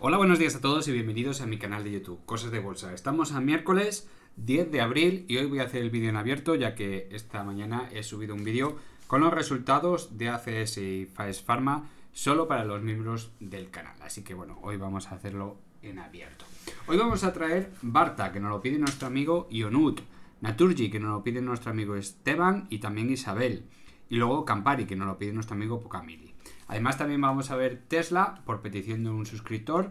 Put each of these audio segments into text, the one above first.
Hola, buenos días a todos y bienvenidos a mi canal de YouTube, Cosas de Bolsa. Estamos a miércoles 10 de abril y hoy voy a hacer el vídeo en abierto ya que esta mañana he subido un vídeo con los resultados de ACS y Faes Pharma solo para los miembros del canal. Así que bueno, hoy vamos a hacerlo en abierto. Hoy vamos a traer Barta, que nos lo pide nuestro amigo Ionut, Naturgy, que nos lo pide nuestro amigo Esteban y también Isabel. Y luego Campari, que nos lo pide nuestro amigo Pocamili. Además, también vamos a ver Tesla por petición de un suscriptor.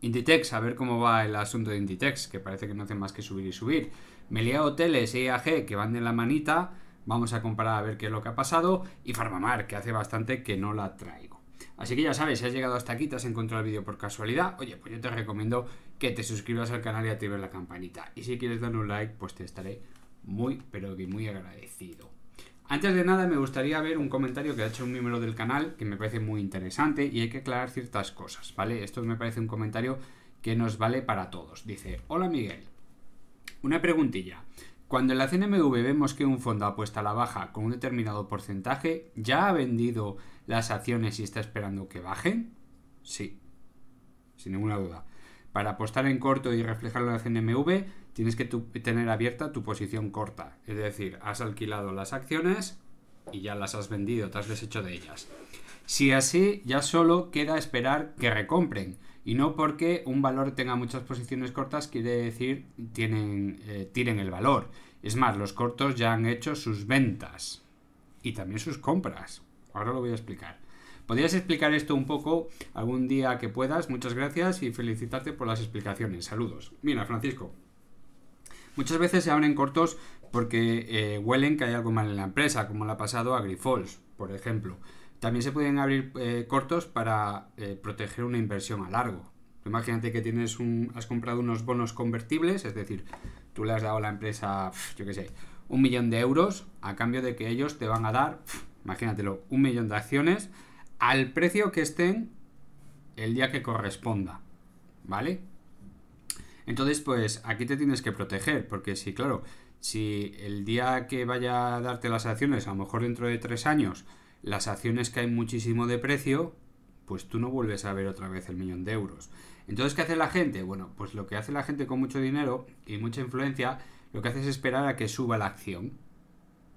Inditex, a ver cómo va el asunto de Inditex, que parece que no hace más que subir y subir. Meliá Hoteles y e IAG, que van de la manita. Vamos a comparar a ver qué es lo que ha pasado. Y Farmamar, que hace bastante que no la traigo. Así que ya sabes, si has llegado hasta aquí, te has encontrado el vídeo por casualidad, oye, pues yo te recomiendo que te suscribas al canal y actives la campanita. Y si quieres darle un like, pues te estaré muy, pero que muy agradecido. Antes de nada, me gustaría ver un comentario que ha hecho un miembro del canal que me parece muy interesante y hay que aclarar ciertas cosas, ¿vale? Esto me parece un comentario que nos vale para todos. Dice, hola Miguel, una preguntilla. Cuando en la CNMV vemos que un fondo apuesta a la baja con un determinado porcentaje, ¿ya ha vendido las acciones y está esperando que bajen? Sí, sin ninguna duda. Para apostar en corto y reflejarlo en la CNMV, tienes que tener abierta tu posición corta. Es decir, has alquilado las acciones y ya las has vendido, te has deshecho de ellas. Si así, ya solo queda esperar que recompren. Y no porque un valor tenga muchas posiciones cortas quiere decir tienen, eh, el valor. Es más, los cortos ya han hecho sus ventas y también sus compras. Ahora lo voy a explicar. ¿Podrías explicar esto un poco algún día que puedas? Muchas gracias y felicitarte por las explicaciones. Saludos. Mira, Francisco, Muchas veces se abren cortos porque eh, huelen que hay algo mal en la empresa, como le ha pasado a Grifols, por ejemplo. También se pueden abrir eh, cortos para eh, proteger una inversión a largo. Imagínate que tienes un, has comprado unos bonos convertibles, es decir, tú le has dado a la empresa, yo qué sé, un millón de euros a cambio de que ellos te van a dar, imagínatelo, un millón de acciones al precio que estén el día que corresponda. ¿Vale? Entonces, pues aquí te tienes que proteger, porque si, claro, si el día que vaya a darte las acciones, a lo mejor dentro de tres años, las acciones caen muchísimo de precio, pues tú no vuelves a ver otra vez el millón de euros. Entonces, ¿qué hace la gente? Bueno, pues lo que hace la gente con mucho dinero y mucha influencia, lo que hace es esperar a que suba la acción.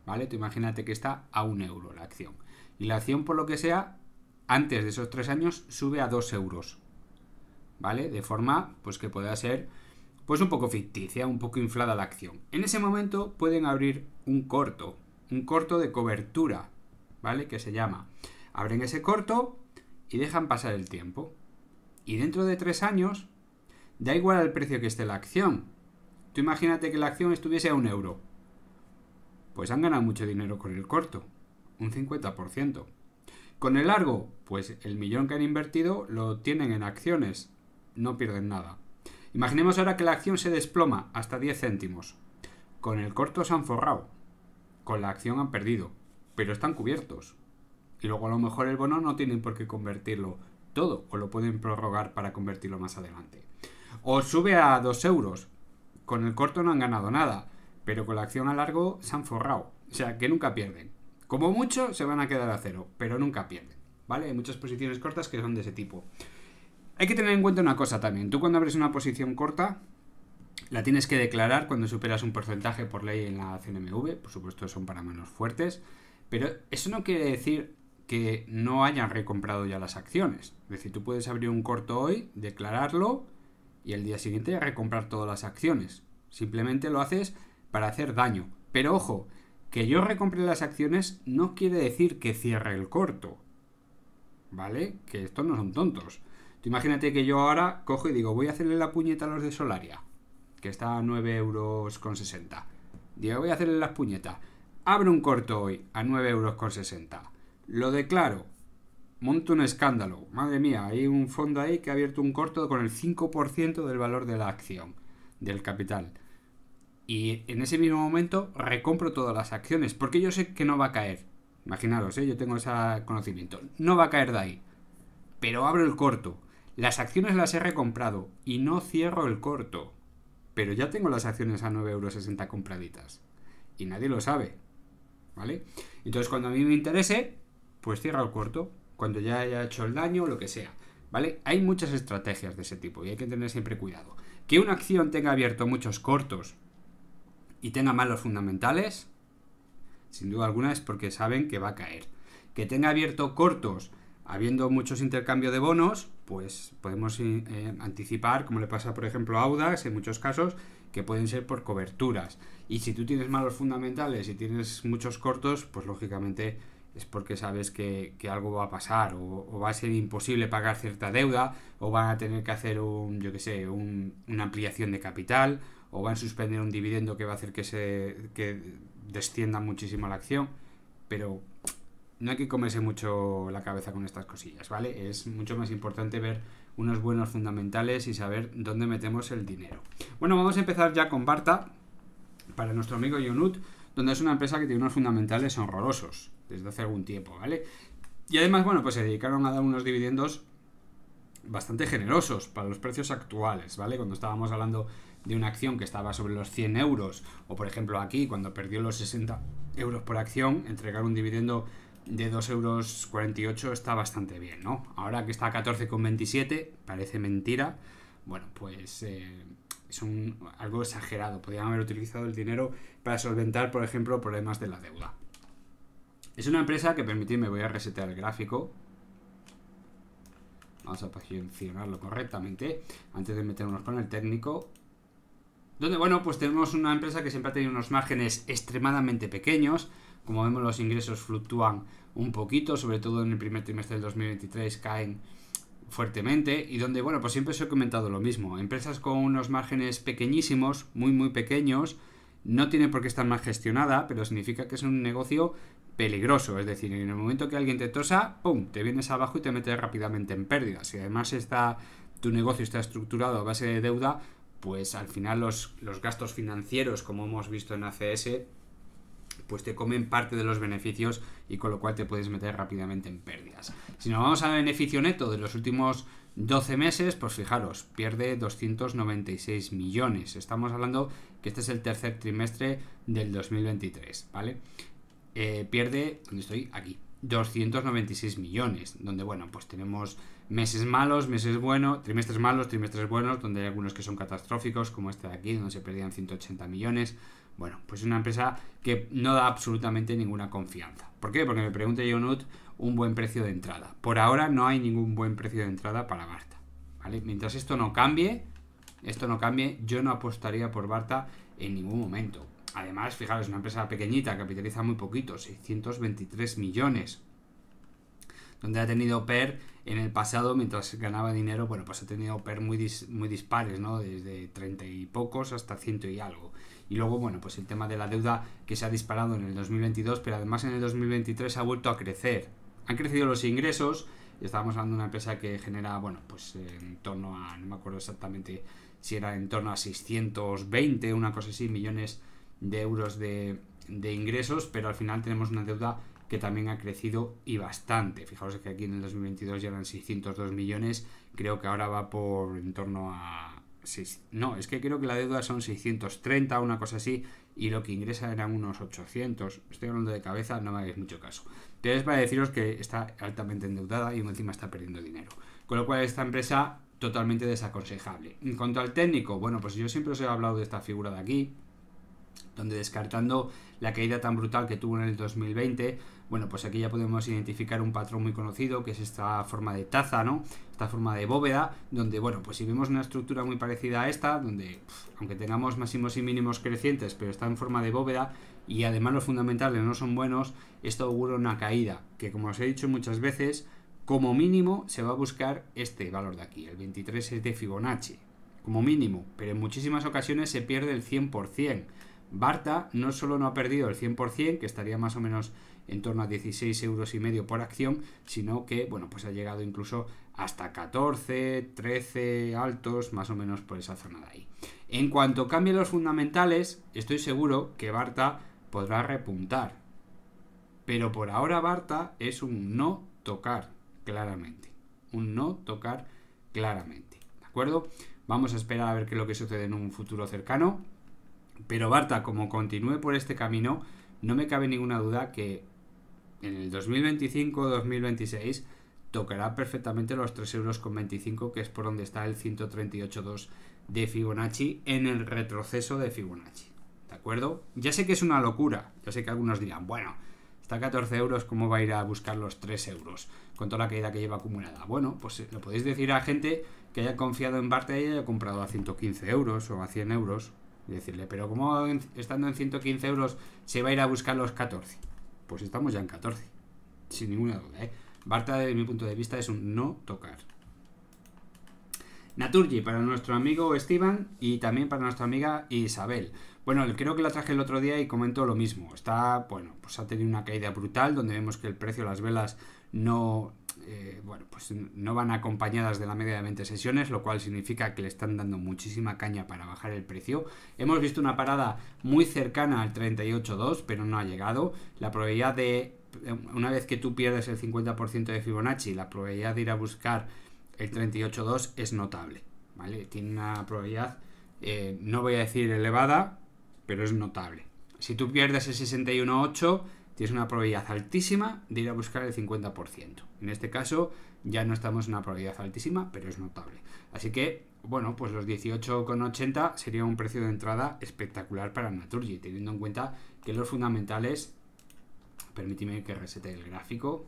¿Vale? Tú imagínate que está a un euro la acción. Y la acción, por lo que sea, antes de esos tres años, sube a dos euros. ¿Vale? De forma, pues que pueda ser pues un poco ficticia, un poco inflada la acción. En ese momento pueden abrir un corto, un corto de cobertura, ¿vale? Que se llama. Abren ese corto y dejan pasar el tiempo. Y dentro de tres años, da igual al precio que esté la acción. Tú imagínate que la acción estuviese a un euro. Pues han ganado mucho dinero con el corto, un 50%. Con el largo, pues el millón que han invertido lo tienen en acciones, no pierden nada. Imaginemos ahora que la acción se desploma hasta 10 céntimos. Con el corto se han forrado. Con la acción han perdido. Pero están cubiertos. Y luego a lo mejor el bono no tienen por qué convertirlo todo. O lo pueden prorrogar para convertirlo más adelante. O sube a 2 euros. Con el corto no han ganado nada. Pero con la acción a largo se han forrado. O sea, que nunca pierden. Como mucho se van a quedar a cero. Pero nunca pierden. ¿Vale? Hay muchas posiciones cortas que son de ese tipo. Hay que tener en cuenta una cosa también. Tú cuando abres una posición corta, la tienes que declarar cuando superas un porcentaje por ley en la CNMV. Por supuesto, son para menos fuertes. Pero eso no quiere decir que no hayan recomprado ya las acciones. Es decir, tú puedes abrir un corto hoy, declararlo y el día siguiente recomprar todas las acciones. Simplemente lo haces para hacer daño. Pero ojo, que yo recompre las acciones no quiere decir que cierre el corto. ¿Vale? Que estos no son tontos imagínate que yo ahora cojo y digo, voy a hacerle la puñeta a los de Solaria, que está a nueve euros con Digo, voy a hacerle las puñetas. Abro un corto hoy a 9 euros con Lo declaro. Monto un escándalo. Madre mía, hay un fondo ahí que ha abierto un corto con el 5% del valor de la acción, del capital. Y en ese mismo momento recompro todas las acciones, porque yo sé que no va a caer. Imaginaros, ¿eh? yo tengo ese conocimiento. No va a caer de ahí. Pero abro el corto. Las acciones las he recomprado y no cierro el corto, pero ya tengo las acciones a 9,60€ compraditas y nadie lo sabe, ¿vale? Entonces cuando a mí me interese, pues cierro el corto, cuando ya haya hecho el daño o lo que sea, ¿vale? Hay muchas estrategias de ese tipo y hay que tener siempre cuidado. Que una acción tenga abierto muchos cortos y tenga malos fundamentales, sin duda alguna es porque saben que va a caer. Que tenga abierto cortos Habiendo muchos intercambios de bonos, pues podemos eh, anticipar, como le pasa por ejemplo a Audax en muchos casos, que pueden ser por coberturas. Y si tú tienes malos fundamentales y tienes muchos cortos, pues lógicamente es porque sabes que, algo va a pasar o, va a ser imposible pagar cierta deuda o van a tener que hacer un, yo que sé, una ampliación de capital o van a suspender un dividendo que va a hacer que, se, que descienda muchísimo la acción. Pero no hay que comerse mucho la cabeza con estas cosillas, ¿vale? Es mucho más importante ver unos buenos fundamentales y saber dónde metemos el dinero. Bueno, vamos a empezar ya con Barta, para nuestro amigo Yonut, donde es una empresa que tiene unos fundamentales horrorosos desde hace algún tiempo, ¿vale? Y además, bueno, pues se dedicaron a dar unos dividendos bastante generosos para los precios actuales, ¿vale? Cuando estábamos hablando de una acción que estaba sobre los 100 euros, o por ejemplo aquí, cuando perdió los 60 euros por acción, entregar un dividendo de 2,48 euros está bastante bien, ¿no? Ahora que está a 14,27, parece mentira. Bueno, pues eh, es algo exagerado. Podrían haber utilizado el dinero para solventar, por ejemplo, problemas de la deuda. Es una empresa que, me voy a resetear el gráfico. Vamos a posicionarlo correctamente antes de meternos con el técnico. Donde, bueno, pues tenemos una empresa que siempre ha tenido unos márgenes extremadamente pequeños como vemos, los ingresos fluctúan un poquito, sobre todo en el primer trimestre del 2023 caen fuertemente y donde, bueno, pues siempre os he comentado lo mismo. Empresas con unos márgenes pequeñísimos, muy, muy pequeños, no tiene por qué estar mal gestionada, pero significa que es un negocio peligroso. Es decir, en el momento que alguien te tosa, ¡pum!, te vienes abajo y te metes rápidamente en pérdidas. Y además está, tu negocio está estructurado a base de deuda, pues al final los, los gastos financieros, como hemos visto en ACS, pues te comen parte de los beneficios y con lo cual te puedes meter rápidamente en pérdidas. Si nos vamos al beneficio neto de los últimos 12 meses, pues fijaros, pierde 296 millones. Estamos hablando que este es el tercer trimestre del 2023, ¿vale? Eh, pierde, ¿dónde estoy? Aquí, 296 millones, donde bueno, pues tenemos meses malos, meses buenos, trimestres malos, trimestres buenos, donde hay algunos que son catastróficos, como este de aquí, donde se perdían 180 millones, bueno, pues es una empresa que no da absolutamente ninguna confianza. ¿Por qué? Porque me pregunta Jonut un buen precio de entrada. Por ahora no hay ningún buen precio de entrada para Barta. ¿vale? Mientras esto no cambie, esto no cambie, yo no apostaría por Barta en ningún momento. Además, fijaros, una empresa pequeñita, capitaliza muy poquito, 623 millones. Donde ha tenido PER en el pasado, mientras ganaba dinero, bueno, pues ha tenido PER muy, muy dispares, ¿no? Desde 30 y pocos hasta ciento y algo. Y luego, bueno, pues el tema de la deuda que se ha disparado en el 2022, pero además en el 2023 ha vuelto a crecer. Han crecido los ingresos, estábamos hablando de una empresa que genera, bueno, pues en torno a, no me acuerdo exactamente si era en torno a 620, una cosa así, millones de euros de, ingresos, pero al final tenemos una deuda que también ha crecido y bastante. Fijaos que aquí en el 2022 ya eran 602 millones, creo que ahora va por en torno a no, es que creo que la deuda son 630, una cosa así, y lo que ingresa eran unos 800. Estoy hablando de cabeza, no me hagáis mucho caso. Entonces, para deciros que está altamente endeudada y encima está perdiendo dinero. Con lo cual, esta empresa totalmente desaconsejable. En cuanto al técnico, bueno, pues yo siempre os he hablado de esta figura de aquí, donde descartando la caída tan brutal que tuvo en el 2020, bueno, pues aquí ya podemos identificar un patrón muy conocido, que es esta forma de taza, ¿no? Esta forma de bóveda, donde, bueno, pues si vemos una estructura muy parecida a esta, donde, aunque tengamos máximos y mínimos crecientes, pero está en forma de bóveda, y además los fundamentales no son buenos, esto augura una caída, que como os he dicho muchas veces, como mínimo se va a buscar este valor de aquí, el 23 es de Fibonacci, como mínimo, pero en muchísimas ocasiones se pierde el 100%. Barta no solo no ha perdido el 100%, que estaría más o menos en torno a 16 euros y medio por acción, sino que, bueno, pues ha llegado incluso hasta 14, 13 altos, más o menos por esa zona de ahí. En cuanto cambien los fundamentales, estoy seguro que Barta podrá repuntar. Pero por ahora Barta es un no tocar, claramente. Un no tocar claramente. ¿De acuerdo? Vamos a esperar a ver qué es lo que sucede en un futuro cercano. Pero Barta, como continúe por este camino, no me cabe ninguna duda que en el 2025-2026 tocará perfectamente los 3,25 euros, que es por donde está el 138.2 de Fibonacci en el retroceso de Fibonacci. ¿De acuerdo? Ya sé que es una locura, ya sé que algunos dirán, bueno, está a 14 euros, ¿cómo va a ir a buscar los 3 euros con toda la caída que lleva acumulada? Bueno, pues eh, lo podéis decir a gente que haya confiado en ella y haya comprado a 115 euros o a 100 euros y decirle, pero ¿cómo estando en 115 euros se va a ir a buscar los 14? Pues estamos ya en 14. Sin ninguna duda, ¿eh? Barta, desde mi punto de vista, es un no tocar. Naturgy para nuestro amigo Esteban y también para nuestra amiga Isabel. Bueno, creo que la traje el otro día y comentó lo mismo. Está, bueno, pues ha tenido una caída brutal donde vemos que el precio de las velas no, eh, bueno, pues no van acompañadas de la media de 20 sesiones, lo cual significa que le están dando muchísima caña para bajar el precio. Hemos visto una parada muy cercana al 38.2, pero no ha llegado. La probabilidad de, eh, una vez que tú pierdes el 50% de Fibonacci, la probabilidad de ir a buscar el 38.2 es notable, ¿vale? Tiene una probabilidad, eh, no voy a decir elevada, pero es notable. Si tú pierdes el 61.8 es una probabilidad altísima de ir a buscar el 50%. En este caso ya no estamos en una probabilidad altísima, pero es notable. Así que, bueno, pues los 18,80 sería un precio de entrada espectacular para Naturgy, teniendo en cuenta que los fundamentales, permíteme que resete el gráfico,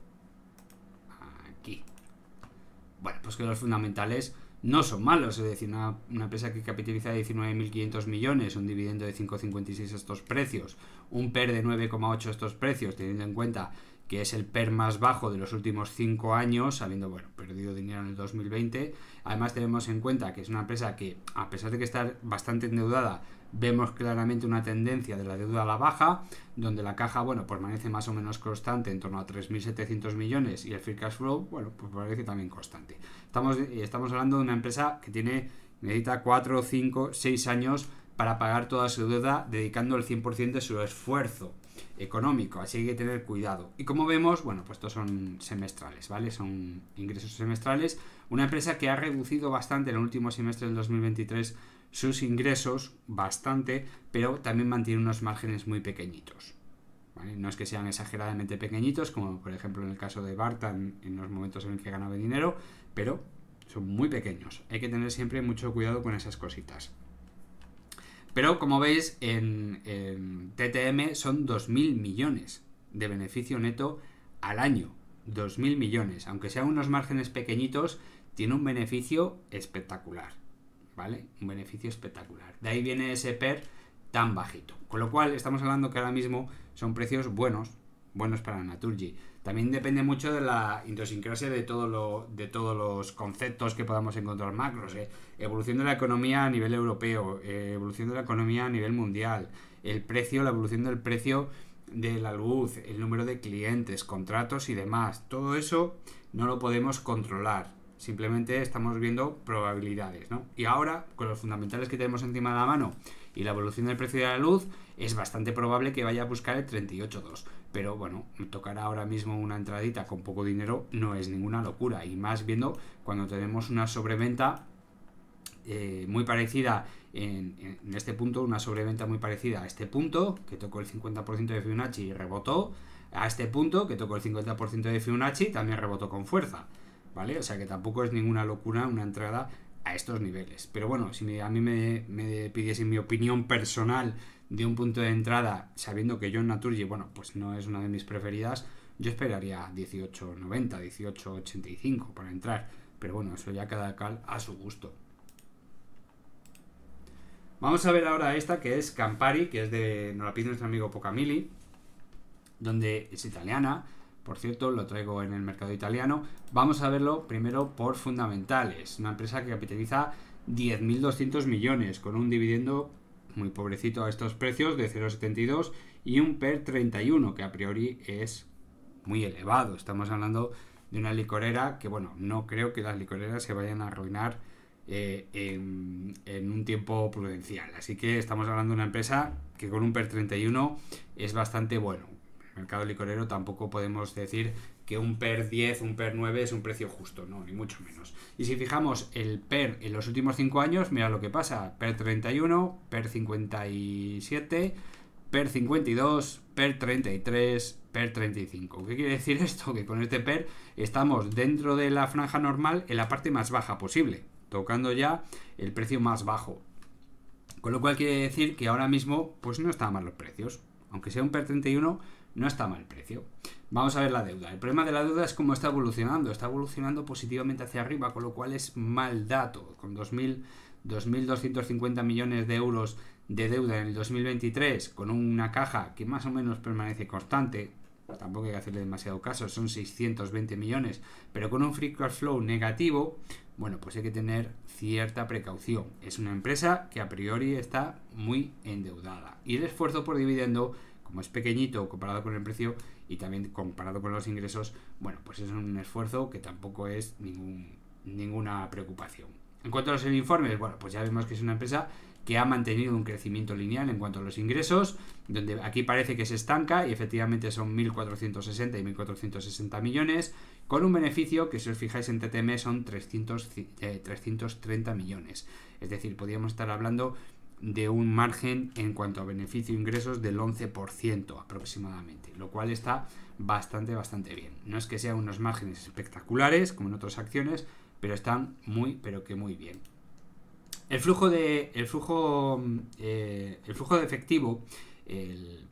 aquí. Bueno, pues que los fundamentales no son malos. Es decir, una, empresa que capitaliza 19.500 millones, un dividendo de 5,56 estos precios, un PER de 9,8 estos precios, teniendo en cuenta que es el PER más bajo de los últimos 5 años, habiendo bueno, perdido dinero en el 2020. Además tenemos en cuenta que es una empresa que, a pesar de que está bastante endeudada, vemos claramente una tendencia de la deuda a la baja, donde la caja, bueno, permanece más o menos constante en torno a 3.700 millones y el free cash flow, bueno, pues parece también constante. Estamos, eh, estamos hablando de una empresa que tiene, necesita 4, 5, 6 años para pagar toda su deuda dedicando el 100% de su esfuerzo económico, así que hay que tener cuidado. Y como vemos, bueno, pues estos son semestrales, ¿vale? Son ingresos semestrales. Una empresa que ha reducido bastante en el último semestre del 2023 sus ingresos, bastante, pero también mantiene unos márgenes muy pequeñitos. No es que sean exageradamente pequeñitos, como por ejemplo en el caso de Barta, en los momentos en que ganaba dinero, pero son muy pequeños. Hay que tener siempre mucho cuidado con esas cositas. Pero como veis, en, TTM son 2.000 millones de beneficio neto al año. 2.000 millones. Aunque sean unos márgenes pequeñitos, tiene un beneficio espectacular. ¿Vale? Un beneficio espectacular. De ahí viene ese PER tan bajito. Con lo cual, estamos hablando que ahora mismo son precios buenos, buenos para Naturgy. También depende mucho de la idiosincrasia de, todo de todos los conceptos que podamos encontrar macros. ¿eh? Evolución de la economía a nivel europeo, eh, evolución de la economía a nivel mundial, el precio, la evolución del precio de la luz, el número de clientes, contratos y demás. Todo eso no lo podemos controlar. Simplemente estamos viendo probabilidades, ¿no? Y ahora, con los fundamentales que tenemos encima de la mano, y la evolución del precio de la luz es bastante probable que vaya a buscar el 38.2. Pero bueno, tocar ahora mismo una entradita con poco dinero no es ninguna locura. Y más viendo cuando tenemos una sobreventa eh, muy parecida en, este punto, una sobreventa muy parecida a este punto, que tocó el 50% de Fibonacci y rebotó. A este punto, que tocó el 50% de Fibonacci, también rebotó con fuerza. ¿Vale? O sea que tampoco es ninguna locura una entrada a estos niveles. Pero bueno, si a mí me, me pidiesen mi opinión personal de un punto de entrada, sabiendo que John Naturgy, bueno, pues no es una de mis preferidas, yo esperaría 18.90, 18.85 para entrar. Pero bueno, eso ya cada cal a su gusto. Vamos a ver ahora esta que es Campari, que es de. Nos la pide nuestro amigo Pocamili, donde es italiana por cierto, lo traigo en el mercado italiano. Vamos a verlo primero por fundamentales. Una empresa que capitaliza 10.200 millones con un dividendo muy pobrecito a estos precios de 0,72 y un PER 31 que a priori es muy elevado. Estamos hablando de una licorera que, bueno, no creo que las licoreras se vayan a arruinar eh, en, un tiempo prudencial. Así que estamos hablando de una empresa que con un PER 31 es bastante bueno mercado licorero tampoco podemos decir que un PER 10, un PER 9 es un precio justo, no, ni mucho menos. Y si fijamos el PER en los últimos 5 años, mira lo que pasa, PER 31, PER 57, PER 52, PER 33, PER 35. ¿Qué quiere decir esto? Que con este PER estamos dentro de la franja normal en la parte más baja posible, tocando ya el precio más bajo. Con lo cual quiere decir que ahora mismo pues no están mal los precios. Aunque sea un PER 31, no está mal precio. Vamos a ver la deuda. El problema de la deuda es cómo está evolucionando. Está evolucionando positivamente hacia arriba, con lo cual es mal dato. Con 2.250 millones de euros de deuda en el 2023, con una caja que más o menos permanece constante, tampoco hay que hacerle demasiado caso, son 620 millones, pero con un free cash flow negativo, bueno, pues hay que tener cierta precaución. Es una empresa que a priori está muy endeudada. Y el esfuerzo por dividendo como es pequeñito comparado con el precio y también comparado con los ingresos, bueno, pues es un esfuerzo que tampoco es ninguna preocupación. En cuanto a los informes, bueno, pues ya vemos que es una empresa que ha mantenido un crecimiento lineal en cuanto a los ingresos, donde aquí parece que se estanca y efectivamente son 1.460 y 1.460 millones, con un beneficio que si os fijáis en TTM son 300, 330 eh, millones. Es decir, podríamos estar hablando de un margen en cuanto a beneficio e ingresos del 11% aproximadamente, lo cual está bastante, bastante bien. No es que sean unos márgenes espectaculares como en otras acciones, pero están muy, pero que muy bien. El flujo de, eh, efectivo eh,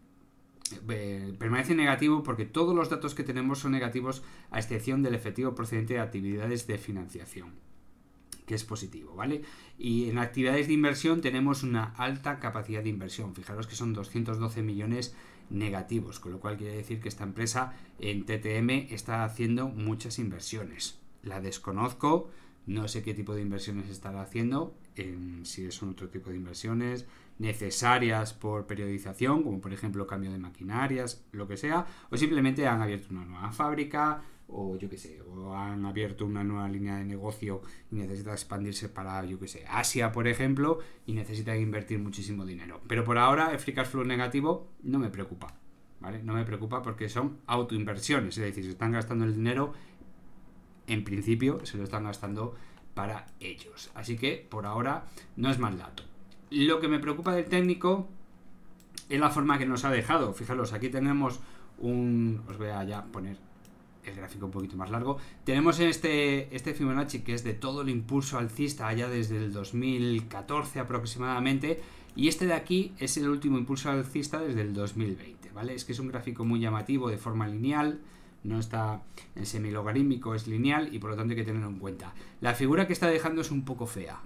permanece negativo porque todos los datos que tenemos son negativos a excepción del efectivo procedente de actividades de financiación es positivo, ¿vale? Y en actividades de inversión tenemos una alta capacidad de inversión. Fijaros que son 212 millones negativos, con lo cual quiere decir que esta empresa en TTM está haciendo muchas inversiones. La desconozco, no sé qué tipo de inversiones estará haciendo, en, si son otro tipo de inversiones necesarias por periodización, como por ejemplo cambio de maquinarias, lo que sea, o simplemente han abierto una nueva fábrica, o yo qué sé, o han abierto una nueva línea de negocio y necesita expandirse para, yo qué sé, Asia, por ejemplo, y necesitan invertir muchísimo dinero. Pero por ahora, el free cash flow negativo no me preocupa, ¿vale? No me preocupa porque son autoinversiones, es decir, se están gastando el dinero, en principio se lo están gastando para ellos. Así que por ahora no es mal dato. Lo que me preocupa del técnico es la forma que nos ha dejado. Fijaros, aquí tenemos un... Os voy a ya poner el gráfico un poquito más largo. Tenemos este, este Fibonacci que es de todo el impulso alcista allá desde el 2014 aproximadamente. Y este de aquí es el último impulso alcista desde el 2020, ¿vale? Es que es un gráfico muy llamativo de forma lineal, no está en semilogarítmico, es lineal y por lo tanto hay que tenerlo en cuenta. La figura que está dejando es un poco fea,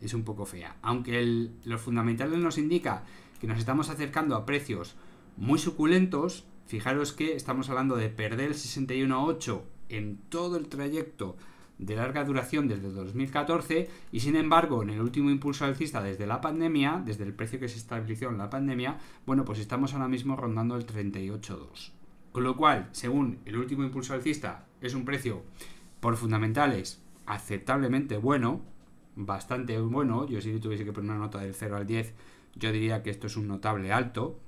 es un poco fea. Aunque lo los fundamentales nos indica que nos estamos acercando a precios muy suculentos, Fijaros que estamos hablando de perder el 61.8 en todo el trayecto de larga duración desde 2014 y sin embargo en el último impulso alcista desde la pandemia, desde el precio que se estableció en la pandemia, bueno pues estamos ahora mismo rondando el 38.2. Con lo cual, según el último impulso alcista, es un precio por fundamentales aceptablemente bueno, bastante bueno, yo si tuviese que poner una nota del 0 al 10, yo diría que esto es un notable alto,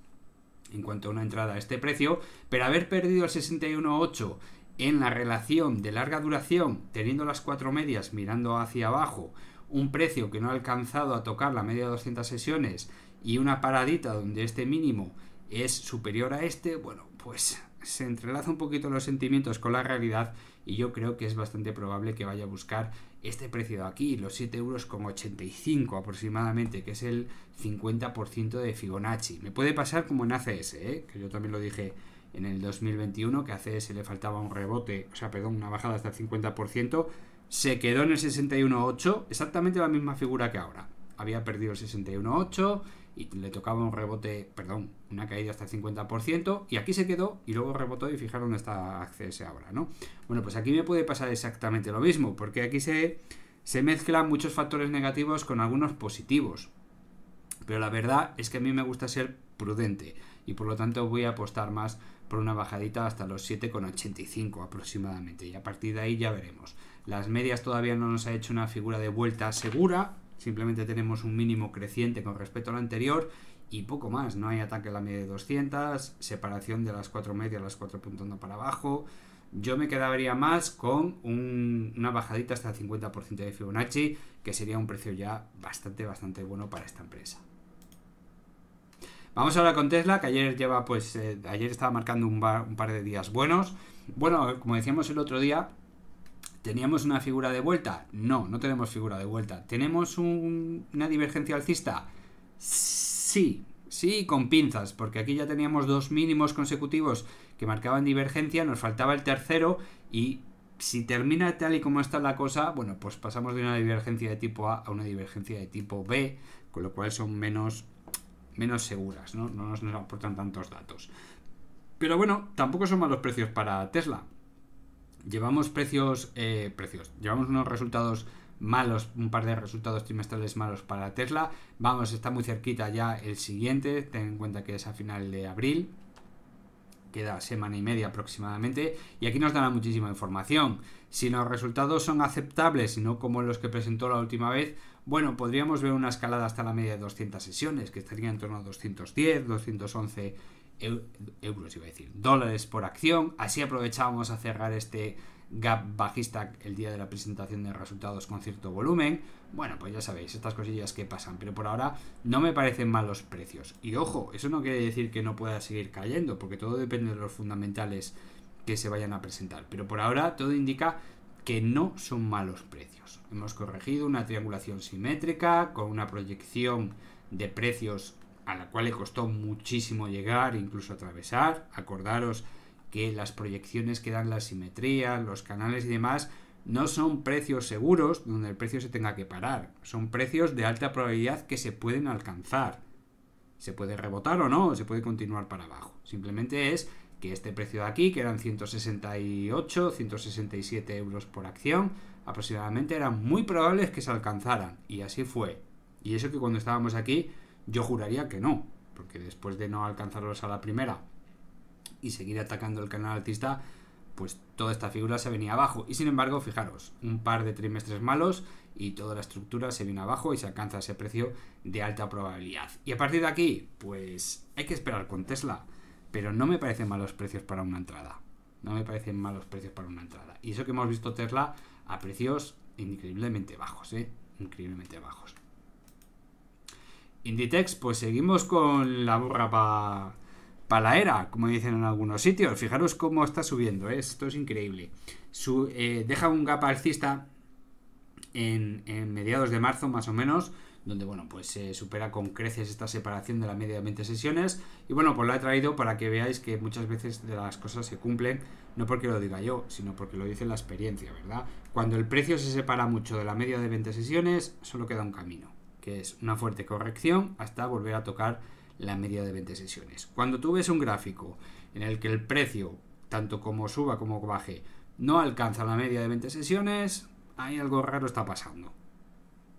en cuanto a una entrada a este precio, pero haber perdido el 61.8 en la relación de larga duración, teniendo las cuatro medias mirando hacia abajo, un precio que no ha alcanzado a tocar la media de 200 sesiones y una paradita donde este mínimo es superior a este, bueno, pues se entrelaza un poquito los sentimientos con la realidad y yo creo que es bastante probable que vaya a buscar este precio de aquí, los 7,85 euros aproximadamente, que es el 50% de Fibonacci. Me puede pasar como en ACS, ¿eh? que yo también lo dije en el 2021, que a ACS le faltaba un rebote, o sea, perdón, una bajada hasta el 50%, se quedó en el 61,8, exactamente la misma figura que ahora. Había perdido el 61,8 y le tocaba un rebote, perdón, una caída hasta el 50% y aquí se quedó y luego rebotó y fijaron dónde está ACS ahora, ¿no? Bueno, pues aquí me puede pasar exactamente lo mismo, porque aquí se, se mezclan muchos factores negativos con algunos positivos. Pero la verdad es que a mí me gusta ser prudente y por lo tanto voy a apostar más por una bajadita hasta los 7,85 aproximadamente y a partir de ahí ya veremos. Las medias todavía no nos ha hecho una figura de vuelta segura, simplemente tenemos un mínimo creciente con respecto al anterior y poco más, no hay ataque a la media de 200, separación de las 4 medias, las 4.1 para abajo. Yo me quedaría más con una bajadita hasta el 50% de Fibonacci, que sería un precio ya bastante, bastante bueno para esta empresa. Vamos ahora con Tesla, que ayer lleva, pues, eh, ayer estaba marcando un par de días buenos. Bueno, como decíamos el otro día, ¿Teníamos una figura de vuelta? No, no tenemos figura de vuelta. ¿Tenemos una divergencia alcista? Sí, sí, con pinzas, porque aquí ya teníamos dos mínimos consecutivos que marcaban divergencia, nos faltaba el tercero y si termina tal y como está la cosa, bueno, pues pasamos de una divergencia de tipo A a una divergencia de tipo B, con lo cual son menos, menos seguras, ¿no? No nos, nos aportan tantos datos. Pero bueno, tampoco son malos precios para Tesla llevamos precios, eh, precios, llevamos unos resultados malos, un par de resultados trimestrales malos para Tesla. Vamos, está muy cerquita ya el siguiente, ten en cuenta que es a final de abril, queda semana y media aproximadamente, y aquí nos dará muchísima información. Si los resultados son aceptables y no como los que presentó la última vez, bueno, podríamos ver una escalada hasta la media de 200 sesiones, que estaría en torno a 210, 211 euros iba a decir, dólares por acción. Así aprovechábamos a cerrar este gap bajista el día de la presentación de resultados con cierto volumen. Bueno, pues ya sabéis, estas cosillas que pasan, pero por ahora no me parecen malos precios. Y ojo, eso no quiere decir que no pueda seguir cayendo, porque todo depende de los fundamentales que se vayan a presentar. Pero por ahora todo indica que no son malos precios. Hemos corregido una triangulación simétrica con una proyección de precios a la cual le costó muchísimo llegar, incluso atravesar. Acordaros que las proyecciones que dan la simetría, los canales y demás, no son precios seguros donde el precio se tenga que parar. Son precios de alta probabilidad que se pueden alcanzar. Se puede rebotar o no, se puede continuar para abajo. Simplemente es que este precio de aquí, que eran 168, 167 euros por acción, aproximadamente eran muy probables que se alcanzaran. Y así fue. Y eso que cuando estábamos aquí yo juraría que no, porque después de no alcanzarlos a la primera y seguir atacando el canal artista, pues toda esta figura se venía abajo. Y sin embargo, fijaros, un par de trimestres malos y toda la estructura se viene abajo y se alcanza ese precio de alta probabilidad. Y a partir de aquí, pues hay que esperar con Tesla. Pero no me parecen malos precios para una entrada. No me parecen malos precios para una entrada. Y eso que hemos visto Tesla a precios increíblemente bajos, ¿eh? Increíblemente bajos. Inditex, pues seguimos con la burra para pa la era, como dicen en algunos sitios. Fijaros cómo está subiendo, ¿eh? esto es increíble. Eh, deja un gap alcista en, mediados de marzo, más o menos, donde bueno, pues se supera con creces esta separación de la media de 20 sesiones. Y bueno, pues lo he traído para que veáis que muchas veces las cosas se cumplen, no porque lo diga yo, sino porque lo dice la experiencia, ¿verdad? Cuando el precio se separa mucho de la media de 20 sesiones, solo queda un camino que es una fuerte corrección hasta volver a tocar la media de 20 sesiones. Cuando tú ves un gráfico en el que el precio, tanto como suba como baje, no alcanza la media de 20 sesiones, hay algo raro está pasando.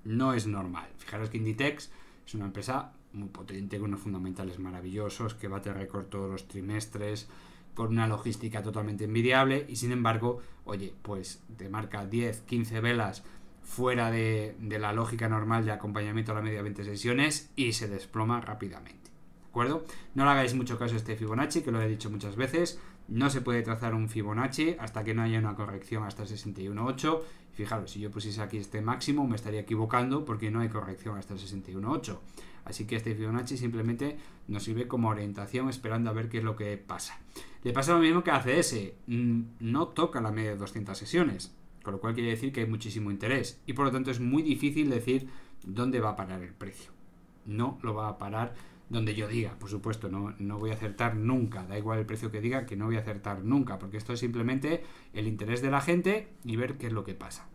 No es normal. Fijaros que Inditex es una empresa muy potente, con unos fundamentales maravillosos, que bate récord todos los trimestres, con una logística totalmente envidiable y sin embargo, oye, pues te marca 10, 15 velas fuera de, la lógica normal de acompañamiento a la media de 20 sesiones y se desploma rápidamente. ¿De acuerdo? No le hagáis mucho caso a este Fibonacci, que lo he dicho muchas veces. No se puede trazar un Fibonacci hasta que no haya una corrección hasta el 61.8. Fijaros, si yo pusiese aquí este máximo me estaría equivocando porque no hay corrección hasta el 61.8. Así que este Fibonacci simplemente nos sirve como orientación esperando a ver qué es lo que pasa. Le pasa lo mismo que hace ese, mm, No toca la media de 200 sesiones con lo cual quiere decir que hay muchísimo interés y por lo tanto es muy difícil decir dónde va a parar el precio. No lo va a parar donde yo diga, por supuesto, no, voy a acertar nunca, da igual el precio que diga, que no voy a acertar nunca, porque esto es simplemente el interés de la gente y ver qué es lo que pasa.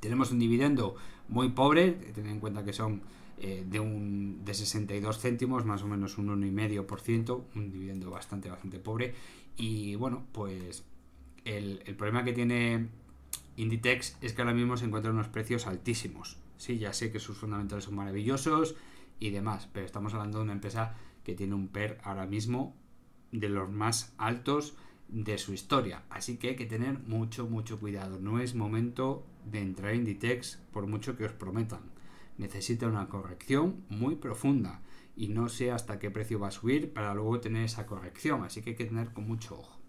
Tenemos un dividendo muy pobre, ten en cuenta que son eh, de, un, de 62 céntimos, más o menos un 1,5%, un dividendo bastante, bastante pobre. Y bueno, pues el, el problema que tiene Inditex es que ahora mismo se encuentran unos precios altísimos. Sí, ya sé que sus fundamentales son maravillosos y demás, pero estamos hablando de una empresa que tiene un PER ahora mismo de los más altos de su historia. Así que hay que tener mucho, mucho cuidado. No es momento de entrar en Inditex por mucho que os prometan. Necesita una corrección muy profunda y no sé hasta qué precio va a subir para luego tener esa corrección. Así que hay que tener con mucho ojo.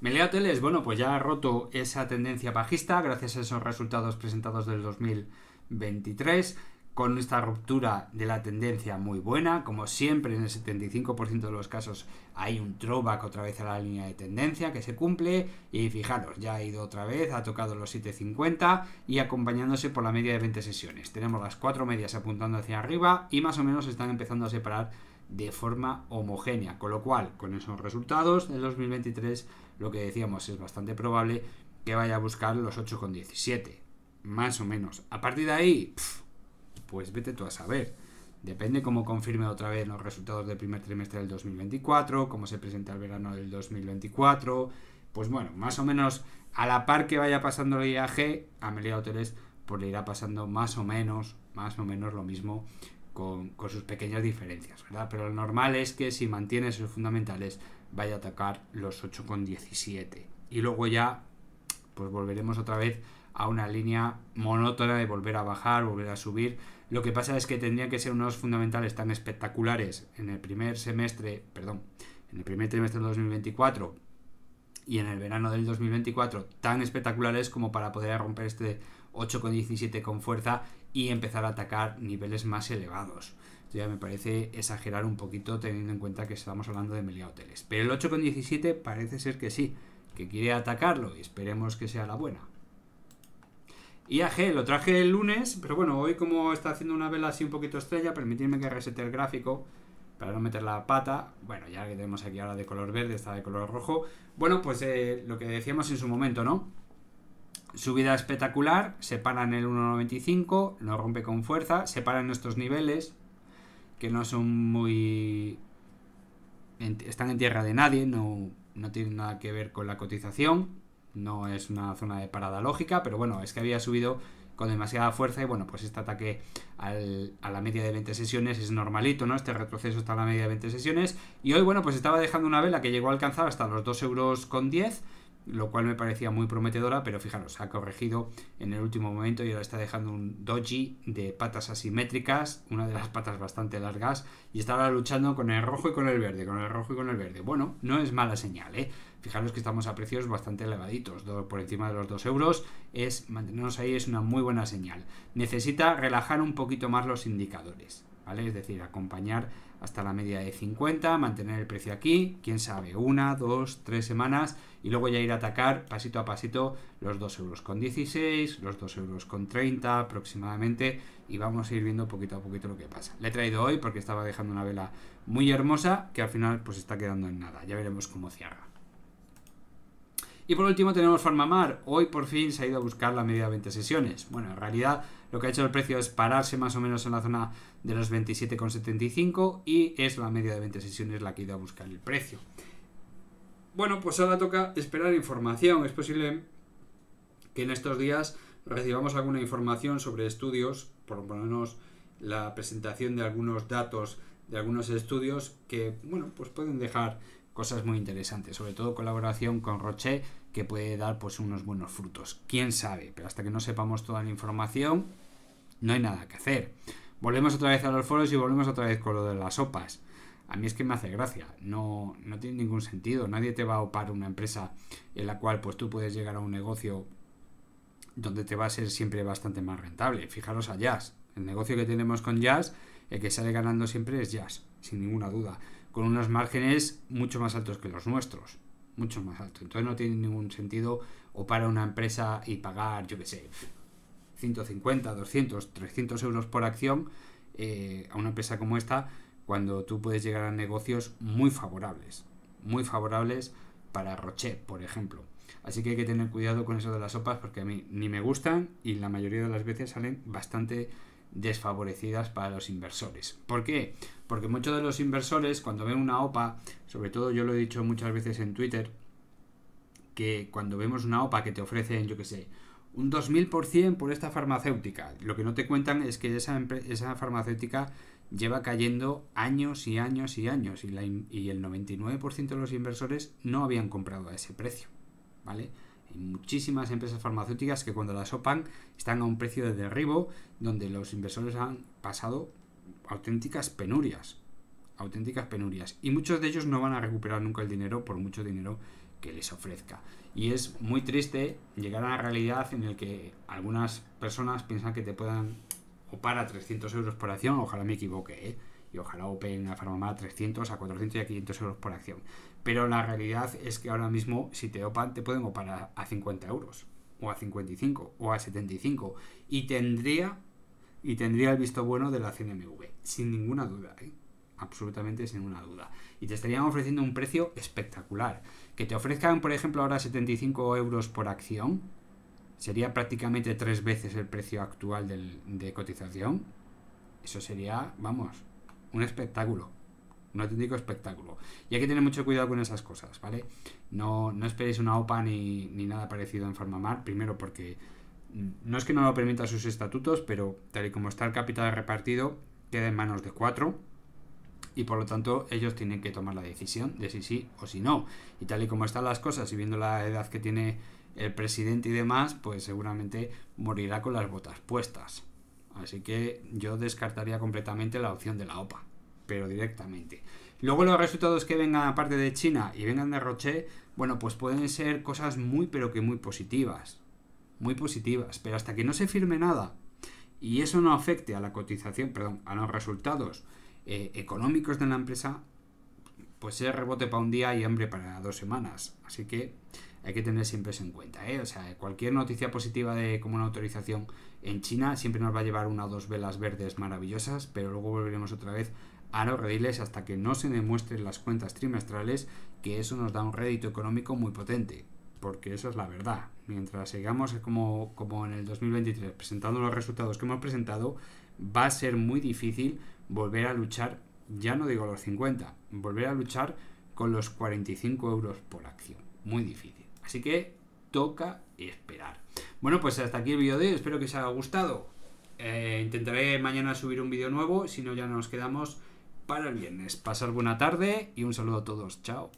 Melea Teles, bueno, pues ya ha roto esa tendencia bajista gracias a esos resultados presentados del 2023, con esta ruptura de la tendencia muy buena. Como siempre, en el 75% de los casos hay un throwback otra vez a la línea de tendencia que se cumple. Y fijaros, ya ha ido otra vez, ha tocado los 7.50 y acompañándose por la media de 20 sesiones. Tenemos las cuatro medias apuntando hacia arriba y más o menos están empezando a separar de forma homogénea. Con lo cual, con esos resultados del 2023 lo que decíamos, es bastante probable que vaya a buscar los 8,17. Más o menos. A partir de ahí, pues vete tú a saber. Depende cómo confirme otra vez los resultados del primer trimestre del 2024, cómo se presenta el verano del 2024. Pues bueno, más o menos a la par que vaya pasando el IAG, Amelia Hoteles pues le irá pasando más o menos, más o menos lo mismo con, sus pequeñas diferencias, ¿verdad? Pero lo normal es que si mantiene sus fundamentales, vaya a atacar los 8,17. Y luego ya, pues volveremos otra vez a una línea monótona de volver a bajar, volver a subir. Lo que pasa es que tendrían que ser unos fundamentales tan espectaculares en el primer semestre, perdón, en el primer trimestre del 2024 y en el verano del 2024 tan espectaculares como para poder romper este 8,17 con fuerza y empezar a atacar niveles más elevados ya me parece exagerar un poquito teniendo en cuenta que estamos hablando de Meliá Hoteles. Pero el 8,17 parece ser que sí, que quiere atacarlo y esperemos que sea la buena. IAG lo traje el lunes, pero bueno, hoy como está haciendo una vela así un poquito estrella, permitidme que resete el gráfico para no meter la pata. Bueno, ya que tenemos aquí ahora de color verde, está de color rojo. Bueno, pues eh, lo que decíamos en su momento, ¿no? Subida espectacular, se para en el 1.95, no rompe con fuerza, se para en estos niveles, que no son muy... están en tierra de nadie, no, no tienen nada que ver con la cotización, no es una zona de parada lógica, pero bueno, es que había subido con demasiada fuerza y bueno, pues este ataque a la media de 20 sesiones es normalito, ¿no? Este retroceso está a la media de 20 sesiones y hoy, bueno, pues estaba dejando una vela que llegó a alcanzar hasta los dos euros lo cual me parecía muy prometedora, pero fijaros, ha corregido en el último momento y ahora está dejando un doji de patas asimétricas, una de las patas bastante largas, y está ahora luchando con el rojo y con el verde, con el rojo y con el verde. Bueno, no es mala señal, ¿eh? Fijaros que estamos a precios bastante elevaditos, por encima de los 2 euros, es mantenernos ahí es una muy buena señal. Necesita relajar un poquito más los indicadores, ¿vale? Es decir, acompañar hasta la media de 50, mantener el precio aquí, quién sabe, una, dos, tres semanas y luego ya ir a atacar pasito a pasito los dos euros con 16, los dos euros con 30 aproximadamente y vamos a ir viendo poquito a poquito lo que pasa. Le he traído hoy porque estaba dejando una vela muy hermosa que al final pues está quedando en nada, ya veremos cómo cierra. Y por último tenemos Farmamar. Hoy por fin se ha ido a buscar la media de 20 sesiones. Bueno, en realidad lo que ha hecho el precio es pararse más o menos en la zona de los 27,75 y es la media de 20 sesiones la que ha ido a buscar el precio. Bueno, pues ahora toca esperar información. Es posible que en estos días recibamos alguna información sobre estudios, por lo menos la presentación de algunos datos de algunos estudios que, bueno, pues pueden dejar cosas muy interesantes, sobre todo colaboración con Roche que puede dar pues unos buenos frutos. Quién sabe, pero hasta que no sepamos toda la información, no hay nada que hacer. Volvemos otra vez a los foros y volvemos otra vez con lo de las sopas. A mí es que me hace gracia, no, no tiene ningún sentido. Nadie te va a opar una empresa en la cual pues tú puedes llegar a un negocio donde te va a ser siempre bastante más rentable. Fijaros a Jazz. El negocio que tenemos con Jazz, el que sale ganando siempre es Jazz, sin ninguna duda, con unos márgenes mucho más altos que los nuestros mucho más alto. Entonces no tiene ningún sentido o para una empresa y pagar, yo qué sé, 150, 200, 300 euros por acción eh, a una empresa como esta, cuando tú puedes llegar a negocios muy favorables, muy favorables para Roche, por ejemplo. Así que hay que tener cuidado con eso de las sopas porque a mí ni me gustan y la mayoría de las veces salen bastante desfavorecidas para los inversores. ¿Por qué? Porque muchos de los inversores cuando ven una OPA, sobre todo yo lo he dicho muchas veces en Twitter, que cuando vemos una OPA que te ofrecen, yo que sé, un 2000% por esta farmacéutica, lo que no te cuentan es que esa, esa farmacéutica lleva cayendo años y años y años y, la, y el 99% de los inversores no habían comprado a ese precio, ¿vale? Hay muchísimas empresas farmacéuticas que cuando las opan están a un precio de derribo donde los inversores han pasado auténticas penurias, auténticas penurias. Y muchos de ellos no van a recuperar nunca el dinero por mucho dinero que les ofrezca. Y es muy triste llegar a la realidad en la que algunas personas piensan que te puedan opar a 300 euros por acción, ojalá me equivoque, ¿eh? y ojalá open a Farmamar a 300, a 400 y a 500 euros por acción. Pero la realidad es que ahora mismo, si te opan, te pueden opar a 50 euros, o a 55, o a 75. Y tendría, y tendría el visto bueno de la CNMV, sin ninguna duda, ¿eh? absolutamente sin ninguna duda. Y te estarían ofreciendo un precio espectacular. Que te ofrezcan, por ejemplo, ahora 75 euros por acción, sería prácticamente tres veces el precio actual de cotización. Eso sería, vamos, un espectáculo un auténtico espectáculo. Y hay que tener mucho cuidado con esas cosas, ¿vale? No, no esperéis una OPA ni, ni nada parecido en mar primero porque no es que no lo permita sus estatutos, pero tal y como está el capital repartido, queda en manos de cuatro y por lo tanto ellos tienen que tomar la decisión de si sí o si no. Y tal y como están las cosas y viendo la edad que tiene el presidente y demás, pues seguramente morirá con las botas puestas. Así que yo descartaría completamente la opción de la OPA pero directamente. Luego los resultados que vengan aparte de China y vengan de Roche, bueno, pues pueden ser cosas muy pero que muy positivas. Muy positivas, pero hasta que no se firme nada y eso no afecte a la cotización, perdón, a los resultados eh, económicos de la empresa, pues es rebote para un día y hambre para dos semanas. Así que hay que tener siempre eso en cuenta. ¿eh? O sea, cualquier noticia positiva de como una autorización en China siempre nos va a llevar una o dos velas verdes maravillosas, pero luego volveremos otra vez a los rediles hasta que no se demuestren las cuentas trimestrales, que eso nos da un rédito económico muy potente, porque eso es la verdad. Mientras sigamos como, como en el 2023 presentando los resultados que hemos presentado, va a ser muy difícil volver a luchar, ya no digo los 50, volver a luchar con los 45 euros por acción. Muy difícil. Así que toca esperar. Bueno, pues hasta aquí el vídeo de hoy. Espero que os haya gustado. Eh, intentaré mañana subir un vídeo nuevo, si no ya nos quedamos para el viernes. Pasar buena tarde y un saludo a todos. Chao.